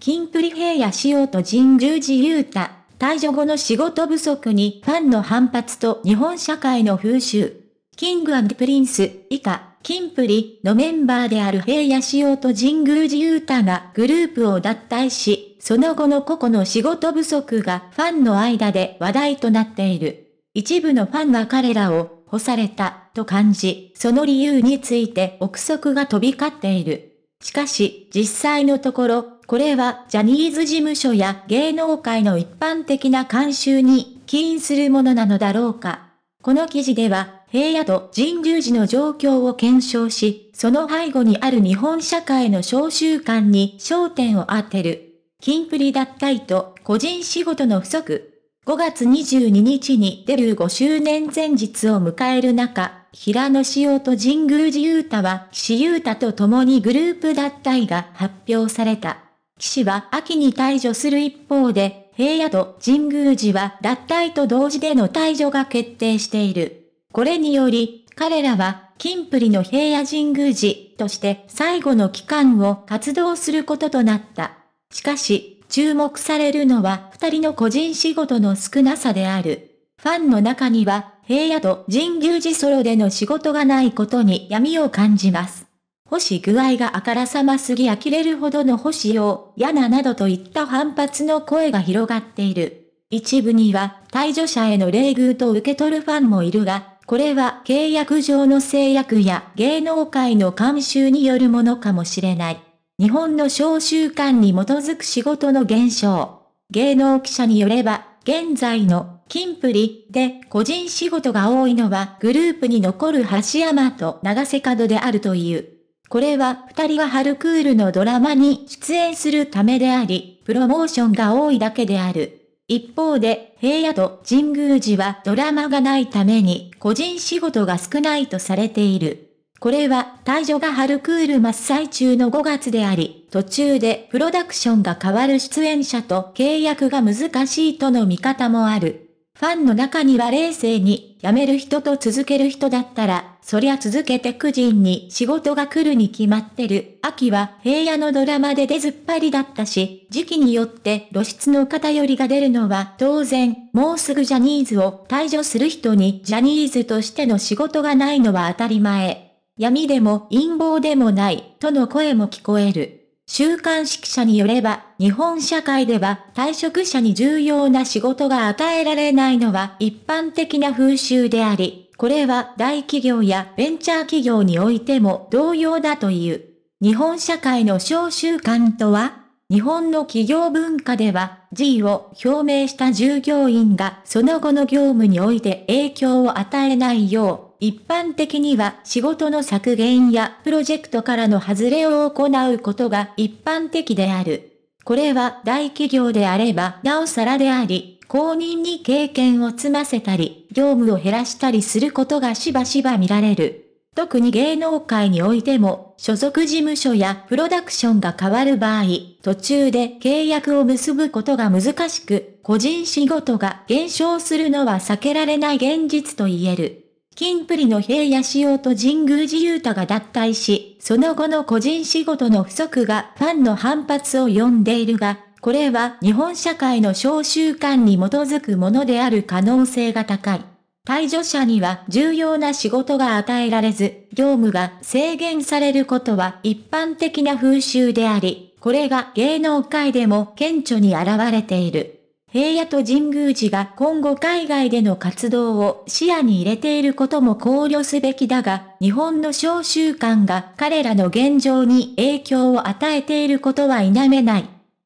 キンプリ平野仕様と神宮寺勇太、退場後の仕事不足にファンの反発と日本社会の風習。キングプリンス以下、キンプリのメンバーである平野仕様と神宮寺勇太がグループを脱退し、その後の個々の仕事不足がファンの間で話題となっている。一部のファンは彼らを干されたと感じ、その理由について憶測が飛び交っている。しかし、実際のところ、これはジャニーズ事務所や芸能界の一般的な慣習に起因するものなのだろうか。この記事では、平野と神宮寺の状況を検証し、その背後にある日本社会の召集感に焦点を当てる。金プリ脱退と個人仕事の不足。5月22日にデビュー5周年前日を迎える中、平野紫耀と神宮寺勇太は岸優太と共にグループ脱退が発表された。騎士は秋に退場する一方で、平野と神宮寺は脱退と同時での退場が決定している。これにより、彼らは、金プリの平野神宮寺として最後の期間を活動することとなった。しかし、注目されるのは二人の個人仕事の少なさである。ファンの中には、平野と神宮寺ソロでの仕事がないことに闇を感じます。星具合があからさますぎ呆れるほどの星を、嫌ななどといった反発の声が広がっている。一部には、退場者への礼遇と受け取るファンもいるが、これは契約上の制約や芸能界の慣習によるものかもしれない。日本の召習慣に基づく仕事の減少。芸能記者によれば、現在の金プリで個人仕事が多いのはグループに残る橋山と長瀬角であるという。これは二人が春クールのドラマに出演するためであり、プロモーションが多いだけである。一方で、平野と神宮寺はドラマがないために個人仕事が少ないとされている。これは、退場が春クール真っ最中の5月であり、途中でプロダクションが変わる出演者と契約が難しいとの見方もある。ファンの中には冷静に、辞める人と続ける人だったら、そりゃ続けて9人に仕事が来るに決まってる。秋は平野のドラマで出ずっぱりだったし、時期によって露出の偏りが出るのは当然、もうすぐジャニーズを退場する人にジャニーズとしての仕事がないのは当たり前。闇でも陰謀でもない、との声も聞こえる。週刊誌記者によれば、日本社会では退職者に重要な仕事が与えられないのは一般的な風習であり、これは大企業やベンチャー企業においても同様だという。日本社会の小習慣とは、日本の企業文化では、G を表明した従業員がその後の業務において影響を与えないよう、一般的には仕事の削減やプロジェクトからの外れを行うことが一般的である。これは大企業であればなおさらであり、公認に経験を積ませたり、業務を減らしたりすることがしばしば見られる。特に芸能界においても、所属事務所やプロダクションが変わる場合、途中で契約を結ぶことが難しく、個人仕事が減少するのは避けられない現実と言える。金プリの平野仕様と神宮寺勇太が脱退し、その後の個人仕事の不足がファンの反発を呼んでいるが、これは日本社会の召集感に基づくものである可能性が高い。退場者には重要な仕事が与えられず、業務が制限されることは一般的な風習であり、これが芸能界でも顕著に現れている。平野と神宮寺が今後海外での活動を視野に入れていることも考慮すべきだが、日本の小習慣が彼らの現状に影響を与えていることは否めない。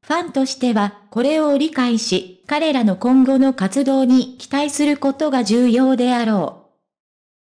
ファンとしては、これを理解し、彼らの今後の活動に期待することが重要であろう。